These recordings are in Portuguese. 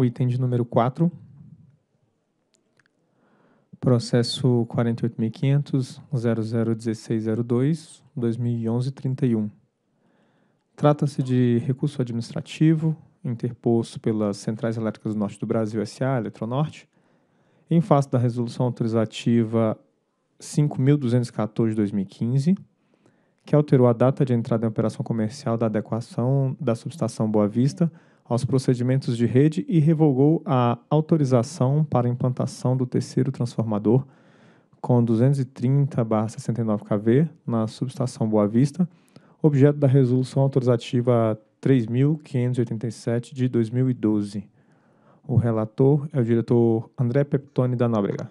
o item de número 4, processo 48.500.001602-2011-31. Trata-se de recurso administrativo interposto pelas Centrais Elétricas do Norte do Brasil SA, Eletronorte, em face da Resolução Autorizativa 5.214 2015, que alterou a data de entrada em operação comercial da adequação da subestação Boa Vista aos procedimentos de rede e revogou a autorização para implantação do terceiro transformador com 230/69kV na subestação Boa Vista, objeto da resolução autorizativa 3587 de 2012. O relator é o diretor André Peptoni da Nóbrega.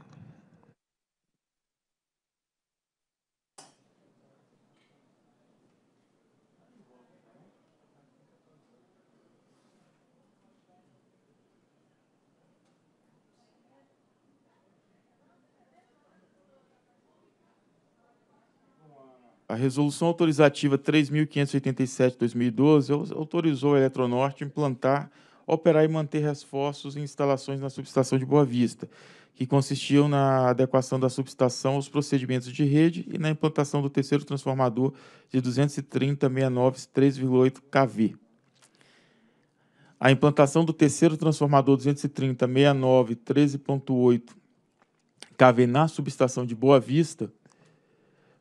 a Resolução Autorizativa 3.587-2012 autorizou a Eletronorte implantar, operar e manter reforços e instalações na subestação de Boa Vista, que consistiam na adequação da subestação aos procedimentos de rede e na implantação do terceiro transformador de 230.69 3,8 kV. A implantação do terceiro transformador 230.69 13,8 kV na subestação de Boa Vista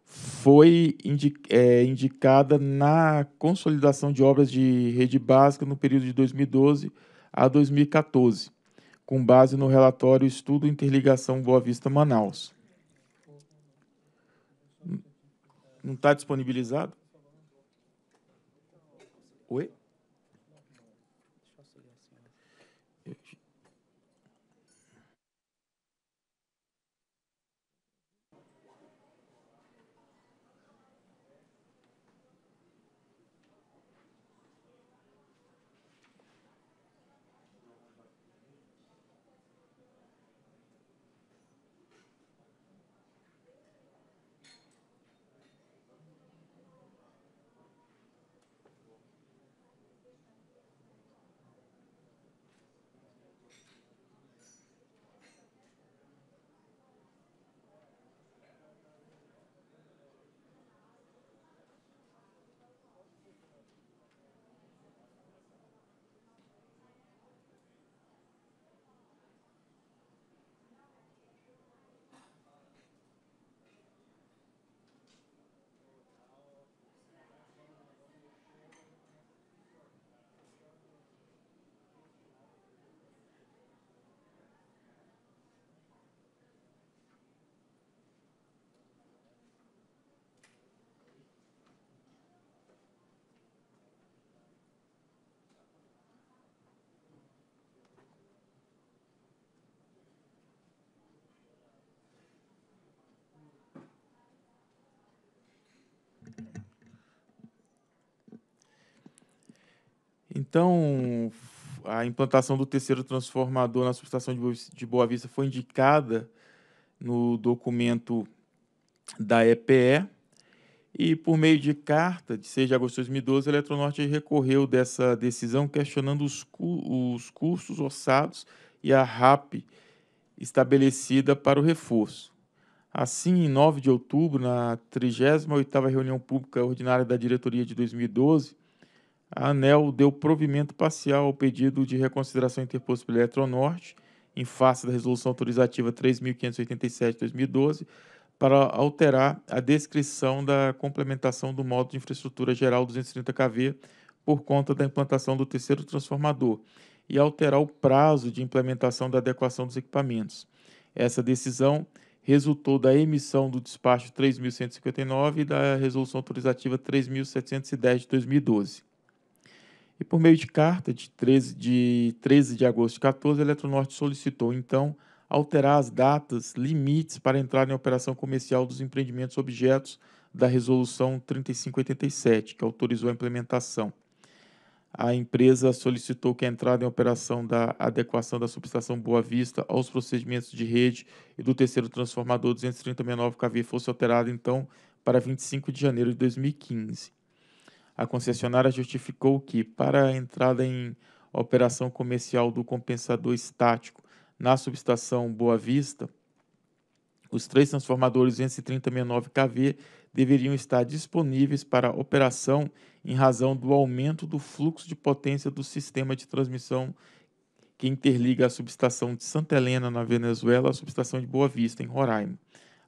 foi indi é, indicada na consolidação de obras de rede básica no período de 2012 a 2014, com base no relatório Estudo Interligação Boa Vista Manaus. Não está disponibilizado? Oi? Então, a implantação do terceiro transformador na subestação de Boa Vista foi indicada no documento da EPE e, por meio de carta de 6 de agosto de 2012, a Eletronorte recorreu dessa decisão questionando os, cu os custos orçados e a RAP estabelecida para o reforço. Assim, em 9 de outubro, na 38ª reunião pública ordinária da diretoria de 2012, a ANEL deu provimento parcial ao pedido de reconsideração interposto pela Eletronorte, em face da Resolução Autorizativa 3.587-2012, para alterar a descrição da complementação do modo de infraestrutura geral 230 kV por conta da implantação do terceiro transformador e alterar o prazo de implementação da adequação dos equipamentos. Essa decisão resultou da emissão do despacho 3.159 e da resolução autorizativa 3.710 de 2012. E por meio de carta de 13 de, 13 de agosto de 14, a Eletronorte solicitou, então, alterar as datas limites para entrar em operação comercial dos empreendimentos objetos da Resolução 3587, que autorizou a implementação. A empresa solicitou que a entrada em operação da adequação da subestação Boa Vista aos procedimentos de rede e do terceiro transformador 239 KV fosse alterada, então, para 25 de janeiro de 2015 a concessionária justificou que, para a entrada em operação comercial do compensador estático na subestação Boa Vista, os três transformadores 23069KV deveriam estar disponíveis para operação em razão do aumento do fluxo de potência do sistema de transmissão que interliga a subestação de Santa Helena, na Venezuela, à subestação de Boa Vista, em Roraima.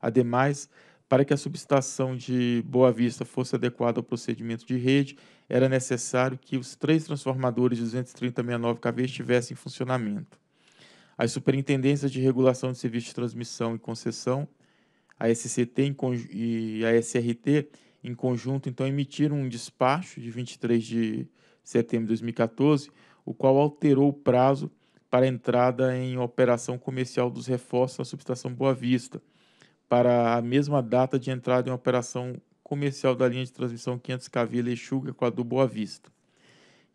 Ademais, para que a subestação de Boa Vista fosse adequada ao procedimento de rede, era necessário que os três transformadores de 230.69 kV estivessem em funcionamento. As Superintendências de Regulação de Serviços de Transmissão e Concessão, a SCT e a SRT, em conjunto, então, emitiram um despacho de 23 de setembro de 2014, o qual alterou o prazo para a entrada em operação comercial dos reforços à subestação Boa Vista, para a mesma data de entrada em operação comercial da linha de transmissão 500 kV Lexuga com a do Boa Vista.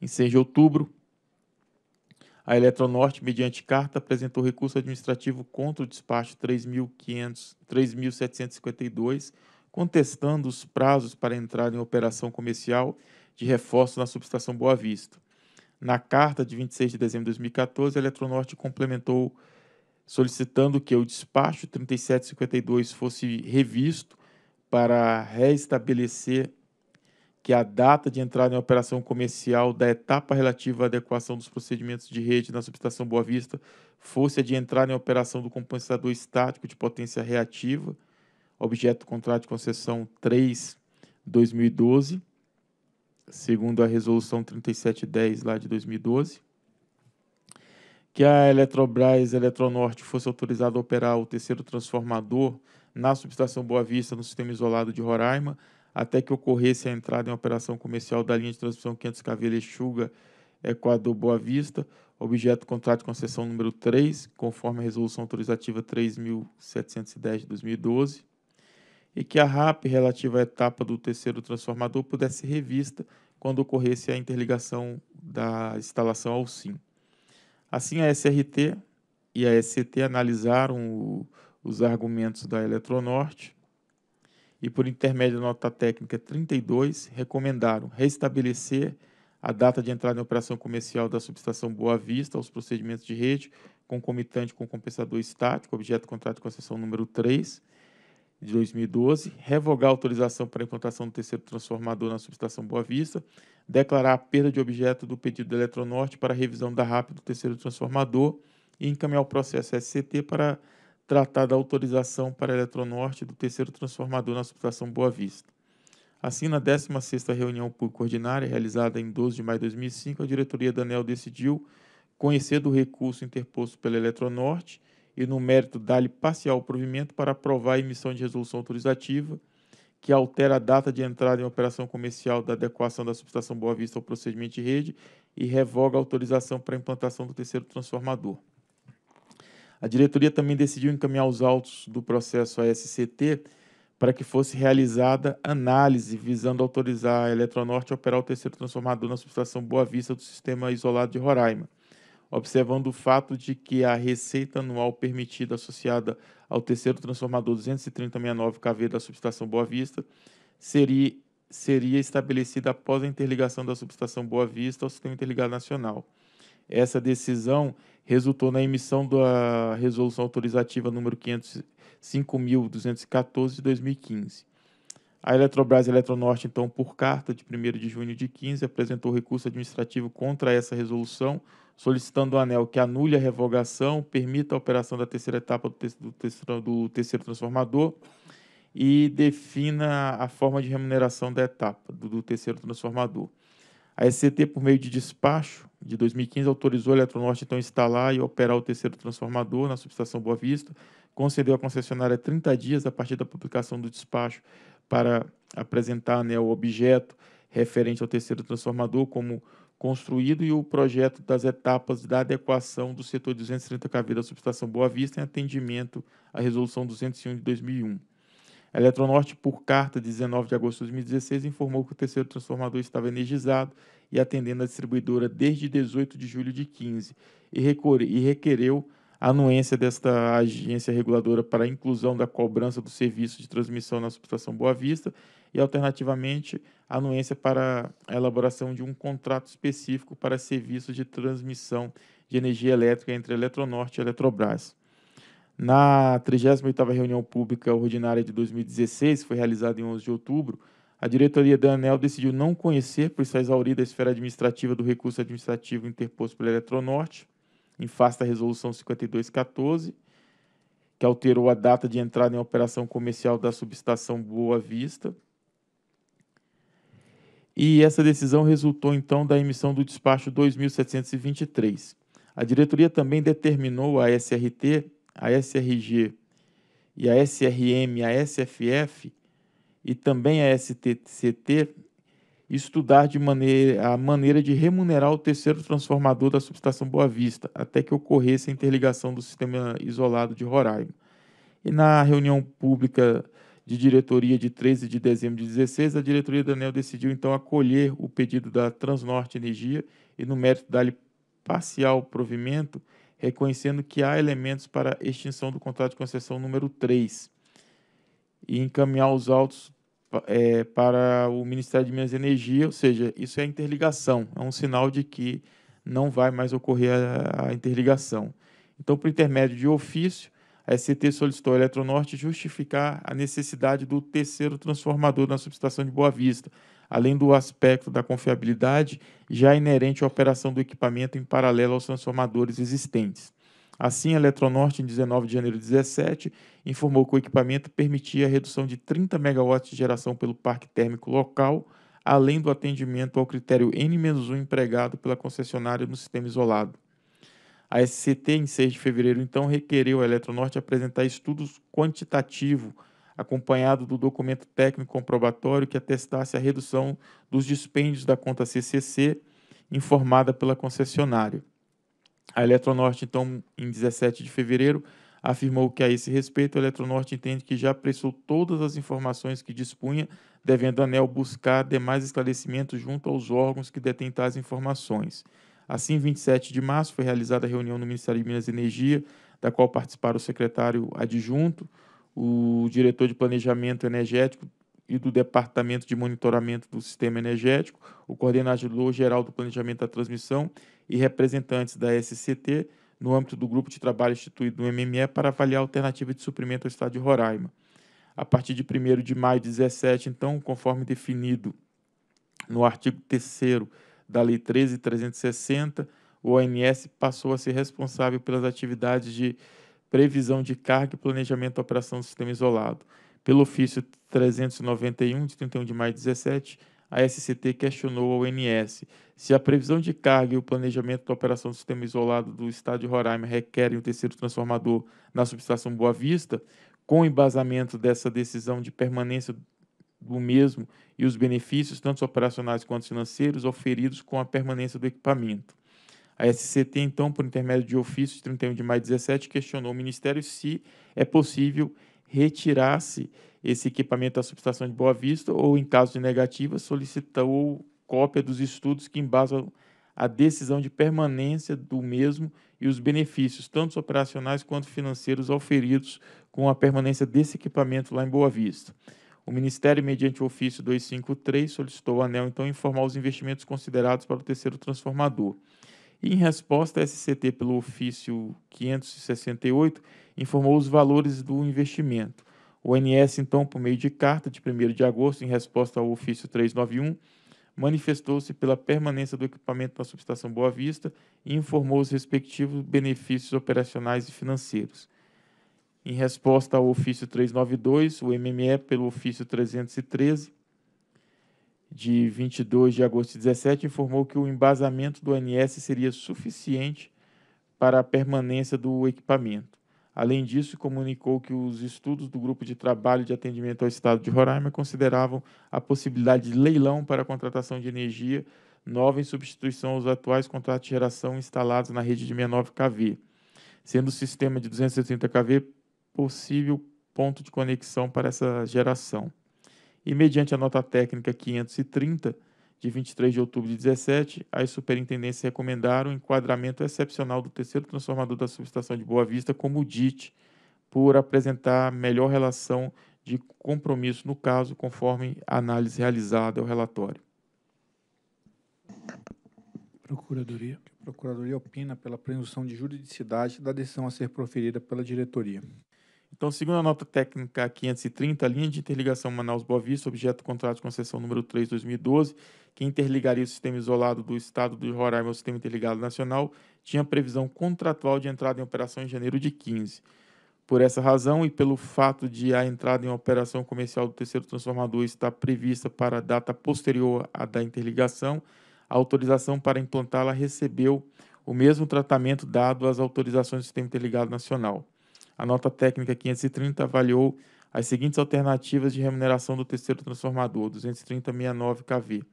Em 6 de outubro, a Eletronorte, mediante carta, apresentou recurso administrativo contra o despacho 3.752, contestando os prazos para entrar em operação comercial de reforço na subestação Boa Vista. Na carta de 26 de dezembro de 2014, a Eletronorte complementou solicitando que o despacho 3752 fosse revisto para restabelecer que a data de entrada em operação comercial da etapa relativa à adequação dos procedimentos de rede na subestação Boa Vista fosse a de entrar em operação do compensador estático de potência reativa, objeto do contrato de concessão 3/2012, segundo a resolução 3710 lá de 2012 que a Eletrobras Eletronorte fosse autorizada a operar o terceiro transformador na subestação Boa Vista, no sistema isolado de Roraima, até que ocorresse a entrada em operação comercial da linha de transmissão 500 kV Lexuga Equador Boa Vista, objeto do contrato de concessão número 3, conforme a resolução autorizativa 3710 de 2012, e que a RAP relativa à etapa do terceiro transformador pudesse ser revista quando ocorresse a interligação da instalação ao SIM. Assim, a SRT e a SCT analisaram o, os argumentos da Eletronorte e, por intermédio da nota técnica 32, recomendaram restabelecer a data de entrada em operação comercial da subestação Boa Vista aos procedimentos de rede concomitante com compensador estático, objeto do contrato de concessão número 3, de 2012, revogar a autorização para a implantação do terceiro transformador na subestação Boa Vista, declarar a perda de objeto do pedido da Eletronorte para revisão da RAP do terceiro transformador e encaminhar o processo SCT para tratar da autorização para a Eletronorte do terceiro transformador na subestação Boa Vista. Assim, na 16ª reunião pública ordinária, realizada em 12 de maio de 2005, a diretoria da ANEL decidiu conhecer do recurso interposto pela Eletronorte, e, no mérito, dá-lhe parcial provimento para aprovar a emissão de resolução autorizativa que altera a data de entrada em operação comercial da adequação da subestação Boa Vista ao procedimento de rede e revoga a autorização para a implantação do terceiro transformador. A diretoria também decidiu encaminhar os autos do processo ASCT para que fosse realizada análise visando autorizar a Eletronorte a operar o terceiro transformador na subestação Boa Vista do sistema isolado de Roraima observando o fato de que a receita anual permitida associada ao terceiro transformador 23069 kV da subestação Boa Vista seria, seria estabelecida após a interligação da subestação Boa Vista ao Sistema Interligado Nacional. Essa decisão resultou na emissão da Resolução Autorizativa número 5.214 de 2015. A Eletrobras e Eletronorte, então, por carta de 1 de junho de 15, apresentou recurso administrativo contra essa resolução, solicitando ao ANEL que anule a revogação, permita a operação da terceira etapa do terceiro, do terceiro transformador e defina a forma de remuneração da etapa do, do terceiro transformador. A SCT, por meio de despacho de 2015, autorizou a Eletronorte então instalar e operar o terceiro transformador na subestação Boa Vista, concedeu à concessionária 30 dias a partir da publicação do despacho para apresentar né, o objeto referente ao terceiro transformador como construído e o projeto das etapas da adequação do setor 230 kV da subestação Boa Vista em atendimento à Resolução 201 de 2001. A Eletronorte, por carta de 19 de agosto de 2016, informou que o terceiro transformador estava energizado e atendendo a distribuidora desde 18 de julho de 15 e, e requereu anuência desta agência reguladora para a inclusão da cobrança do serviço de transmissão na subestação Boa Vista e, alternativamente, anuência para a elaboração de um contrato específico para serviço de transmissão de energia elétrica entre Eletronorte e Eletrobras. Na 38ª reunião pública ordinária de 2016, que foi realizada em 11 de outubro, a diretoria da ANEL decidiu não conhecer, por estar exaurida a esfera administrativa do recurso administrativo interposto pela Eletronorte, em face da Resolução 5214, que alterou a data de entrada em operação comercial da subestação Boa Vista. E essa decisão resultou então da emissão do despacho 2723. A diretoria também determinou a SRT, a SRG e a SRM, a SFF e também a STCT estudar de maneira, a maneira de remunerar o terceiro transformador da subestação Boa Vista, até que ocorresse a interligação do sistema isolado de Roraima. E na reunião pública de diretoria de 13 de dezembro de 16, a diretoria da ANEL decidiu então acolher o pedido da Transnorte Energia e, no mérito, dar-lhe parcial provimento, reconhecendo que há elementos para extinção do contrato de concessão número 3 e encaminhar os autos é, para o Ministério de Minas e Energia, ou seja, isso é interligação, é um sinal de que não vai mais ocorrer a, a interligação. Então, por intermédio de ofício, a SCT solicitou à Eletronorte justificar a necessidade do terceiro transformador na subestação de Boa Vista, além do aspecto da confiabilidade já inerente à operação do equipamento em paralelo aos transformadores existentes. Assim, a Eletronorte, em 19 de janeiro de 2017, informou que o equipamento permitia a redução de 30 megawatts de geração pelo parque térmico local, além do atendimento ao critério N-1 empregado pela concessionária no sistema isolado. A SCT, em 6 de fevereiro, então, requereu a Eletronorte apresentar estudos quantitativos, acompanhado do documento técnico comprobatório que atestasse a redução dos dispêndios da conta CCC, informada pela concessionária. A Eletronorte, então, em 17 de fevereiro, afirmou que a esse respeito a Eletronorte entende que já prestou todas as informações que dispunha, devendo a ANEL buscar demais esclarecimentos junto aos órgãos que detêm tais informações. Assim, 27 de março foi realizada a reunião no Ministério de Minas e Energia, da qual participaram o secretário adjunto, o diretor de Planejamento Energético e do Departamento de Monitoramento do Sistema Energético, o coordenador geral do Planejamento da Transmissão e representantes da SCT no âmbito do grupo de trabalho instituído no MME para avaliar a alternativa de suprimento ao estado de Roraima. A partir de 1 de maio de 2017, então, conforme definido no artigo 3 da Lei 13.360, o ONS passou a ser responsável pelas atividades de previsão de carga e planejamento da operação do sistema isolado. Pelo ofício 391, de 31 de maio de 2017 a SCT questionou a ONS se a previsão de carga e o planejamento da operação do sistema isolado do estado de Roraima requerem o terceiro transformador na subestação Boa Vista, com embasamento dessa decisão de permanência do mesmo e os benefícios, tanto operacionais quanto financeiros, oferidos com a permanência do equipamento. A SCT, então, por intermédio de ofício de 31 de maio de 17, questionou o Ministério se é possível retirasse esse equipamento da subestação de Boa Vista ou, em caso de negativa, solicitou cópia dos estudos que embasam a decisão de permanência do mesmo e os benefícios, tanto operacionais quanto financeiros, oferidos com a permanência desse equipamento lá em Boa Vista. O Ministério, mediante o ofício 253, solicitou ao ANEL, então, informar os investimentos considerados para o terceiro transformador. E, em resposta, a SCT, pelo ofício 568, informou os valores do investimento. O NS, então, por meio de carta de 1 de agosto, em resposta ao ofício 391, manifestou-se pela permanência do equipamento na subestação Boa Vista e informou os respectivos benefícios operacionais e financeiros. Em resposta ao ofício 392, o MME, pelo ofício 313, de 22 de agosto de 17, informou que o embasamento do ANS seria suficiente para a permanência do equipamento. Além disso, comunicou que os estudos do Grupo de Trabalho de Atendimento ao Estado de Roraima consideravam a possibilidade de leilão para a contratação de energia nova em substituição aos atuais contratos de geração instalados na rede de 69 kV, sendo o sistema de 230 kV possível ponto de conexão para essa geração. E mediante a nota técnica 530, de 23 de outubro de 17, as superintendências recomendaram o enquadramento excepcional do terceiro transformador da subestação de Boa Vista como DIT, por apresentar melhor relação de compromisso no caso, conforme a análise realizada ao relatório. Procuradoria. A Procuradoria opina pela presunção de juridicidade da decisão a ser proferida pela diretoria. Então, segundo a nota técnica 530, a linha de interligação Manaus-Boa Vista, objeto do contrato de concessão número 3 2012, que interligaria o sistema isolado do estado de Roraima ao sistema interligado nacional, tinha previsão contratual de entrada em operação em janeiro de 15. Por essa razão e pelo fato de a entrada em operação comercial do terceiro transformador estar prevista para a data posterior à da interligação, a autorização para implantá-la recebeu o mesmo tratamento dado às autorizações do sistema interligado nacional a nota técnica 530 avaliou as seguintes alternativas de remuneração do terceiro transformador, 23069 kV,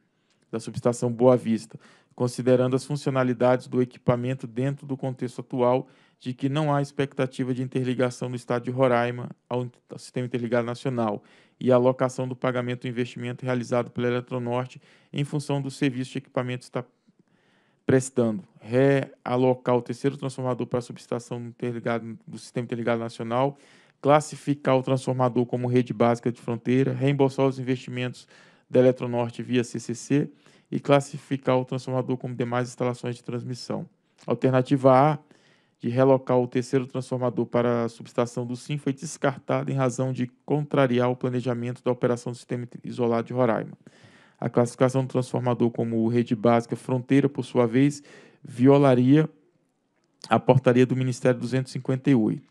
da subestação Boa Vista, considerando as funcionalidades do equipamento dentro do contexto atual de que não há expectativa de interligação do Estado de Roraima ao Sistema Interligado Nacional e a alocação do pagamento do investimento realizado pela Eletronorte em função do serviço de equipamento prestando. Realocar o terceiro transformador para a subestação do Sistema Interligado Nacional, classificar o transformador como rede básica de fronteira, reembolsar os investimentos da Eletronorte via CCC e classificar o transformador como demais instalações de transmissão. Alternativa A, de relocar o terceiro transformador para a subestação do SIM, foi descartada em razão de contrariar o planejamento da operação do sistema isolado de Roraima. A classificação do transformador como rede básica fronteira, por sua vez, violaria a portaria do Ministério 258.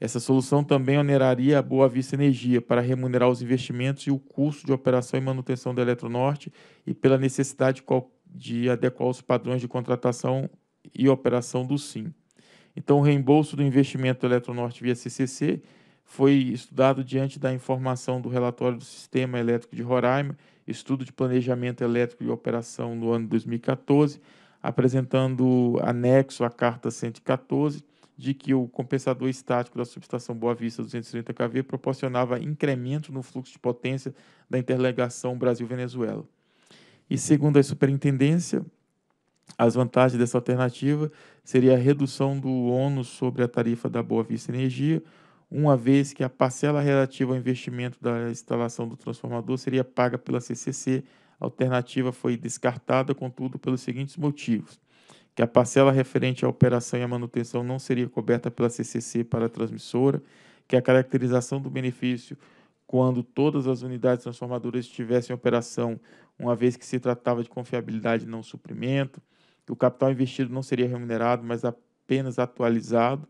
Essa solução também oneraria a Boa Vista Energia para remunerar os investimentos e o custo de operação e manutenção da Eletronorte e pela necessidade de adequar os padrões de contratação e operação do SIM. Então, o reembolso do investimento da Eletronorte via CCC foi estudado diante da informação do relatório do Sistema Elétrico de Roraima estudo de planejamento elétrico e operação no ano 2014, apresentando anexo à Carta 114 de que o compensador estático da subestação Boa Vista 230 kV proporcionava incremento no fluxo de potência da interligação Brasil-Venezuela. E segundo a superintendência, as vantagens dessa alternativa seria a redução do ônus sobre a tarifa da Boa Vista Energia, uma vez que a parcela relativa ao investimento da instalação do transformador seria paga pela CCC. A alternativa foi descartada, contudo, pelos seguintes motivos: que a parcela referente à operação e à manutenção não seria coberta pela CCC para a transmissora, que a caracterização do benefício quando todas as unidades transformadoras estivessem em operação, uma vez que se tratava de confiabilidade e não suprimento, que o capital investido não seria remunerado, mas apenas atualizado,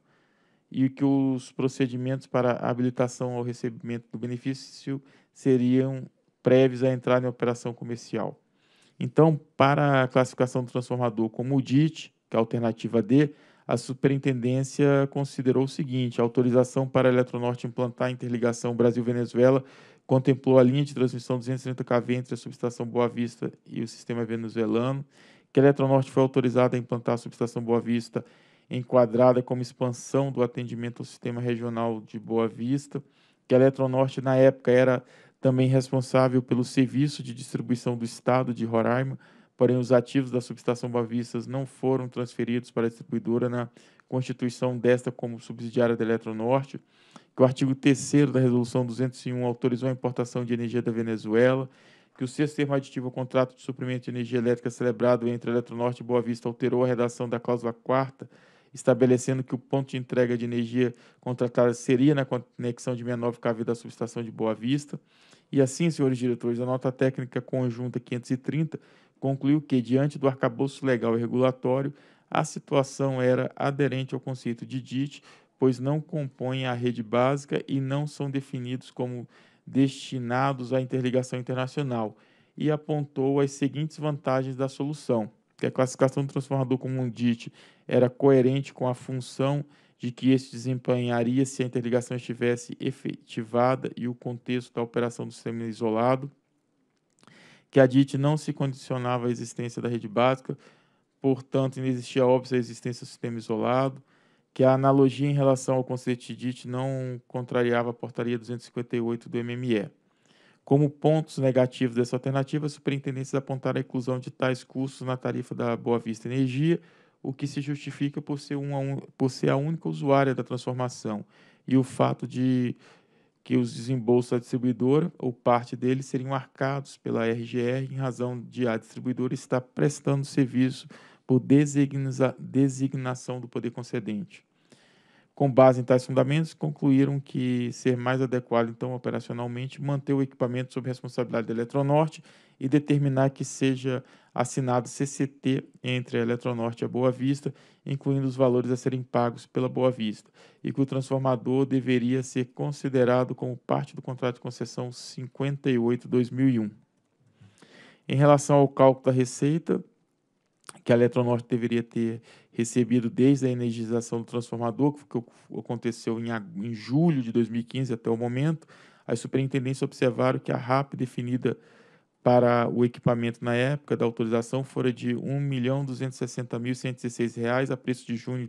e que os procedimentos para habilitação ao recebimento do benefício seriam prévios à entrada em operação comercial. Então, para a classificação do transformador como DIT, que é a alternativa D, a superintendência considerou o seguinte: a autorização para a Eletronorte implantar a interligação Brasil-Venezuela contemplou a linha de transmissão 230 kV entre a subestação Boa Vista e o sistema venezuelano, que a Eletronorte foi autorizada a implantar a subestação Boa Vista enquadrada como expansão do atendimento ao sistema regional de Boa Vista, que a Eletronorte, na época, era também responsável pelo serviço de distribuição do estado de Roraima, porém os ativos da subestação Boa Vista não foram transferidos para a distribuidora na constituição desta como subsidiária da Eletronorte, que o artigo 3 da Resolução 201 autorizou a importação de energia da Venezuela, que o sexto termo aditivo ao contrato de suprimento de energia elétrica celebrado entre a Eletronorte e Boa Vista alterou a redação da cláusula 4 estabelecendo que o ponto de entrega de energia contratada seria na conexão de 69 com a vida da subestação de Boa Vista. E assim, senhores diretores, a nota técnica conjunta 530 concluiu que, diante do arcabouço legal e regulatório, a situação era aderente ao conceito de DIT, pois não compõem a rede básica e não são definidos como destinados à interligação internacional, e apontou as seguintes vantagens da solução, que a classificação do transformador como um DIT era coerente com a função de que este desempenharia se a interligação estivesse efetivada e o contexto da operação do sistema isolado, que a DIT não se condicionava à existência da rede básica, portanto, não existia óbvio a existência do sistema isolado, que a analogia em relação ao conceito de DIT não contrariava a portaria 258 do MME. Como pontos negativos dessa alternativa, a superintendência apontaram a inclusão de tais custos na tarifa da Boa Vista Energia, o que se justifica por ser, uma, por ser a única usuária da transformação e o fato de que os desembolsos da distribuidora ou parte deles seriam arcados pela RGR em razão de a distribuidora estar prestando serviço por designação do poder concedente. Com base em tais fundamentos, concluíram que ser mais adequado, então, operacionalmente, manter o equipamento sob responsabilidade da Eletronorte e determinar que seja assinado CCT entre a Eletronorte e a Boa Vista, incluindo os valores a serem pagos pela Boa Vista, e que o transformador deveria ser considerado como parte do contrato de concessão 58-2001. Em relação ao cálculo da receita, que a Eletronorte deveria ter recebido desde a energização do transformador, que aconteceu em, em julho de 2015 até o momento, as superintendências observaram que a RAP definida para o equipamento na época da autorização fora de R$ 1.260.116 a preço de junho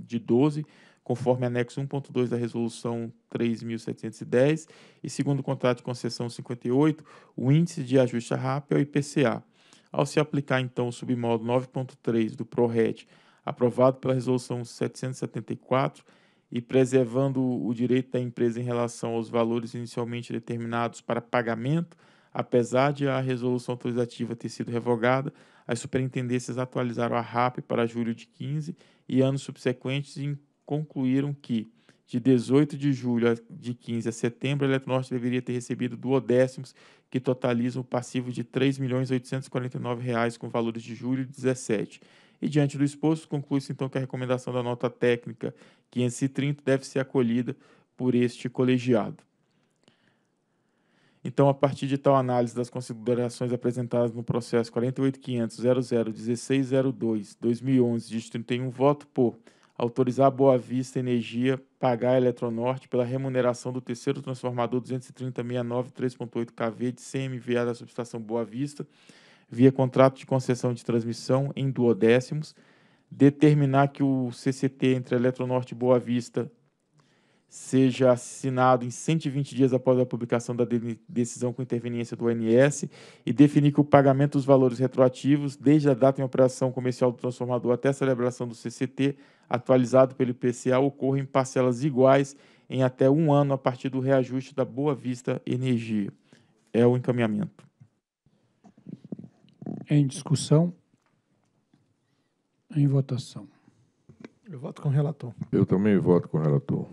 de 12, conforme anexo 1.2 da resolução 3.710 e segundo o contrato de concessão 58, o índice de ajuste RAP é o IPCA. Ao se aplicar então o submódulo 9.3 do PRORET, aprovado pela resolução 774, e preservando o direito da empresa em relação aos valores inicialmente determinados para pagamento, apesar de a resolução autorizativa ter sido revogada, as superintendências atualizaram a RAP para julho de 15 e anos subsequentes e concluíram que de 18 de julho de 15 a setembro, a Eletronorte deveria ter recebido duodécimos, que totalizam o passivo de R$ 3.849,00 com valores de julho de 17. E diante do exposto, conclui-se então que a recomendação da nota técnica 530 deve ser acolhida por este colegiado. Então, a partir de tal análise das considerações apresentadas no processo 48.500.00.16.02.2011, 001602 de 31 voto por autorizar a Boa Vista Energia pagar a Eletronorte pela remuneração do terceiro transformador 230693.8 kV de CMVA da subestação Boa Vista via contrato de concessão de transmissão em duodécimos, determinar que o CCT entre Eletronorte e Boa Vista seja assinado em 120 dias após a publicação da decisão com interveniência do ONS e definir que o pagamento dos valores retroativos, desde a data em operação comercial do transformador até a celebração do CCT, atualizado pelo IPCA ocorra em parcelas iguais em até um ano a partir do reajuste da Boa Vista Energia. É o encaminhamento. Em discussão? Em votação? Eu voto com o relator. Eu também voto com o relator.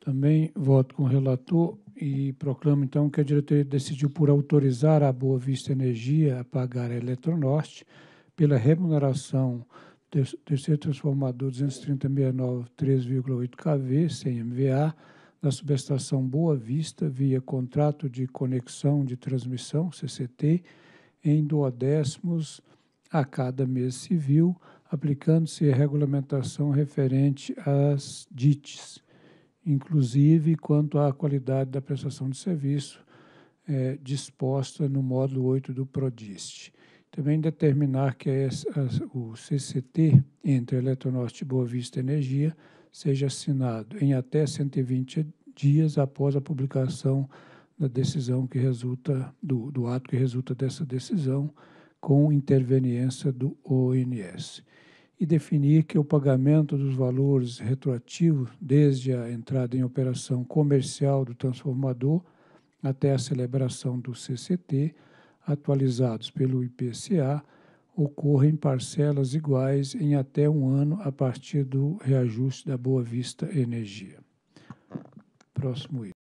Também voto com o relator e proclamo, então, que a diretoria decidiu por autorizar a Boa Vista Energia a pagar a Eletronorte pela remuneração terceiro transformador 23069 3,8 kV, 100 MVA, da subestação Boa Vista, via contrato de conexão de transmissão, CCT, em duodécimos a cada mês civil, aplicando-se a regulamentação referente às DITs, inclusive quanto à qualidade da prestação de serviço é, disposta no módulo 8 do PRODIST. Também determinar que o CCT entre Eletronorte e Boa Vista Energia seja assinado em até 120 dias após a publicação da decisão que resulta, do, do ato que resulta dessa decisão, com interveniência do ONS. E definir que o pagamento dos valores retroativos, desde a entrada em operação comercial do transformador até a celebração do CCT, atualizados pelo IPCA ocorra em parcelas iguais em até um ano a partir do reajuste da Boa Vista Energia. Próximo item.